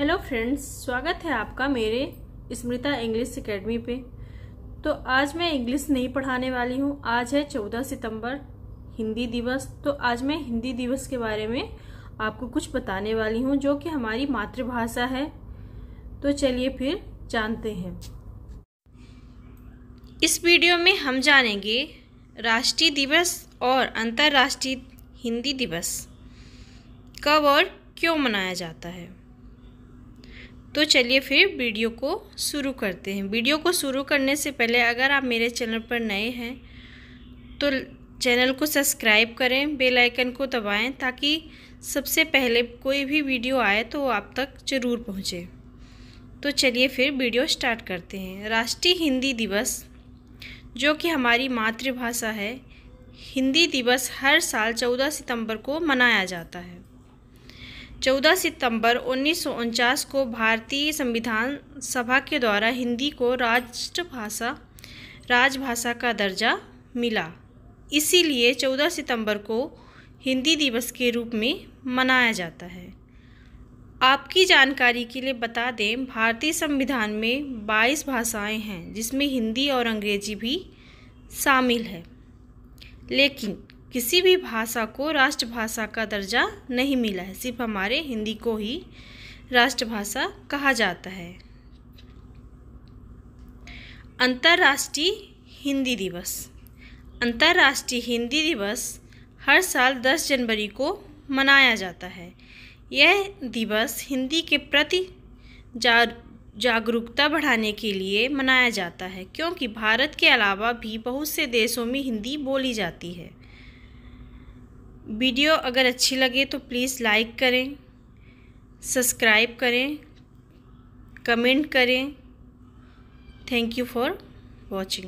hello friends स्वागत है आपका मेरे स्मृता इंग्लिश एकेडमी पे तो आज मैं इंग्लिश नहीं पढ़ाने वाली हूँ आज है चौदह सितंबर हिंदी दिवस तो आज मैं हिंदी दिवस के बारे में आपको कुछ बताने वाली हूँ जो कि हमारी मातृभाषा है तो चलिए फिर जानते हैं इस वीडियो में हम जानेंगे राष्ट्रीय दिवस और अंतर्राष्ट्रीय हिंदी दिवस कब और क्यों मनाया जाता है तो चलिए फिर वीडियो को शुरू करते हैं वीडियो को शुरू करने से पहले अगर आप मेरे चैनल पर नए हैं तो चैनल को सब्सक्राइब करें बेल आइकन को दबाएं ताकि सबसे पहले कोई भी वीडियो आए तो आप तक ज़रूर पहुँचे तो चलिए फिर वीडियो स्टार्ट करते हैं राष्ट्रीय हिंदी दिवस जो कि हमारी मातृभाषा है हिंदी दिवस हर साल चौदह सितंबर को मनाया जाता है चौदह सितंबर उन्नीस को भारतीय संविधान सभा के द्वारा हिंदी को राष्ट्रभाषा राजभाषा का दर्जा मिला इसीलिए 14 सितंबर को हिंदी दिवस के रूप में मनाया जाता है आपकी जानकारी के लिए बता दें भारतीय संविधान में 22 भाषाएं हैं जिसमें हिंदी और अंग्रेजी भी शामिल है लेकिन किसी भी भाषा को राष्ट्रभाषा का दर्जा नहीं मिला है सिर्फ हमारे हिंदी को ही राष्ट्रभाषा कहा जाता है अंतर्राष्ट्रीय हिंदी दिवस अंतर्राष्ट्रीय हिंदी दिवस हर साल 10 जनवरी को मनाया जाता है यह दिवस हिंदी के प्रति जा जागरूकता बढ़ाने के लिए मनाया जाता है क्योंकि भारत के अलावा भी बहुत से देशों में हिंदी बोली जाती है वीडियो अगर अच्छी लगे तो प्लीज़ लाइक करें सब्सक्राइब करें कमेंट करें थैंक यू फॉर वॉचिंग